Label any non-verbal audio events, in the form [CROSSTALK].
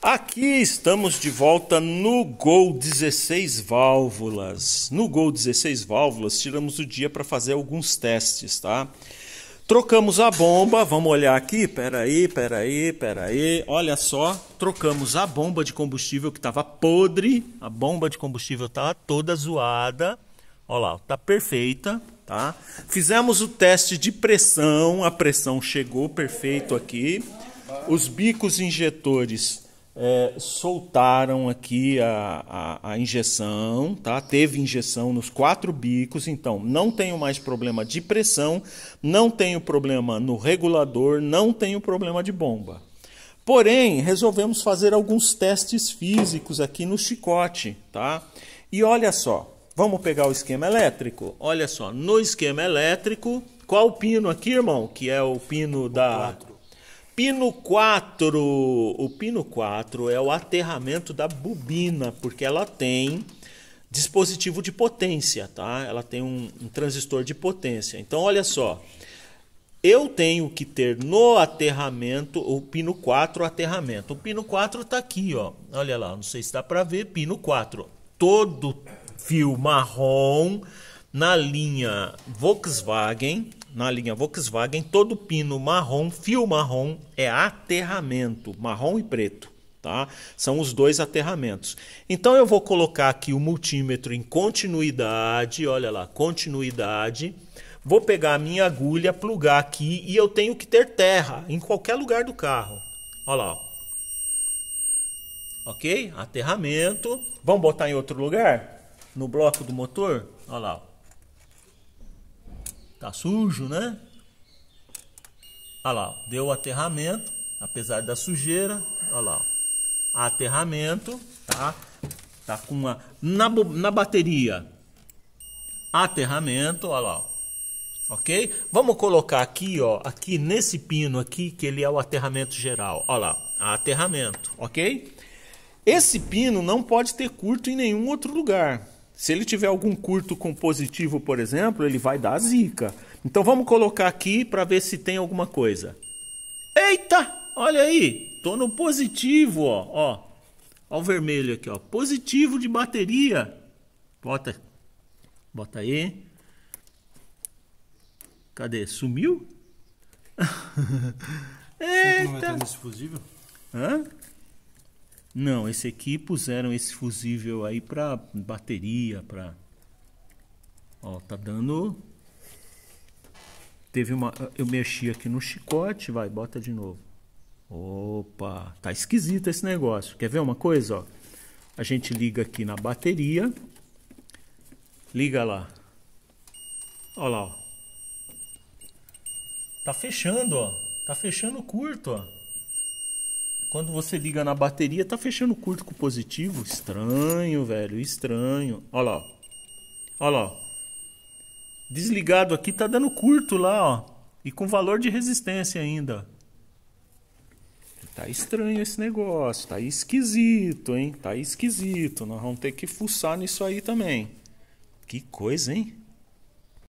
Aqui estamos de volta no Gol 16 válvulas. No Gol 16 válvulas, tiramos o dia para fazer alguns testes, tá? Trocamos a bomba, vamos olhar aqui, peraí, peraí, peraí, olha só, trocamos a bomba de combustível que estava podre, a bomba de combustível estava toda zoada, olha lá, tá perfeita, tá? Fizemos o teste de pressão, a pressão chegou perfeito aqui, os bicos injetores é, soltaram aqui a, a, a, injeção, tá? Teve injeção nos quatro bicos, então não tenho mais problema de pressão, não tenho problema no regulador, não tenho problema de bomba. Porém, resolvemos fazer alguns testes físicos aqui no chicote, tá? E olha só, vamos pegar o esquema elétrico. Olha só, no esquema elétrico, qual o pino aqui, irmão? Que é o pino o da. Quatro. Pino 4. O pino 4 é o aterramento da bobina, porque ela tem dispositivo de potência, tá? Ela tem um, um transistor de potência. Então, olha só. Eu tenho que ter no aterramento o pino 4 aterramento. O pino 4 está aqui, ó. Olha lá, não sei se dá para ver, pino 4. Todo fio marrom na linha Volkswagen na linha Volkswagen, todo pino marrom, fio marrom, é aterramento, marrom e preto. Tá? São os dois aterramentos. Então eu vou colocar aqui o multímetro em continuidade, olha lá, continuidade. Vou pegar a minha agulha, plugar aqui e eu tenho que ter terra em qualquer lugar do carro. Olha lá. Ok? Aterramento. Vamos botar em outro lugar? No bloco do motor? Olha lá. Tá sujo, né? Olha lá, deu o aterramento, apesar da sujeira. Olha lá, aterramento, tá? Tá com uma... Na, na bateria, aterramento, olha lá. Ok? Vamos colocar aqui, ó, aqui nesse pino aqui, que ele é o aterramento geral. Olha lá, aterramento, ok? Esse pino não pode ter curto em nenhum outro lugar. Se ele tiver algum curto com positivo, por exemplo, ele vai dar zica. Então vamos colocar aqui para ver se tem alguma coisa. Eita! Olha aí, tô no positivo, ó, ó. Ó o vermelho aqui, ó. Positivo de bateria. Bota. Bota aí. Cadê? Sumiu? [LAUGHS] Eita! Você que não fusível? Hã? Não, esse aqui puseram esse fusível aí para bateria, para Ó, tá dando Teve uma eu mexi aqui no chicote, vai, bota de novo. Opa, tá esquisito esse negócio. Quer ver uma coisa, ó? A gente liga aqui na bateria. Liga lá. Ó lá, ó. Tá fechando, ó. Tá fechando curto, ó. Quando você liga na bateria, tá fechando curto com positivo? Estranho, velho, estranho. Olha lá, olha lá. Desligado aqui, tá dando curto lá, ó. E com valor de resistência ainda. Tá estranho esse negócio, tá esquisito, hein? Tá esquisito. Nós vamos ter que fuçar nisso aí também. Que coisa, hein?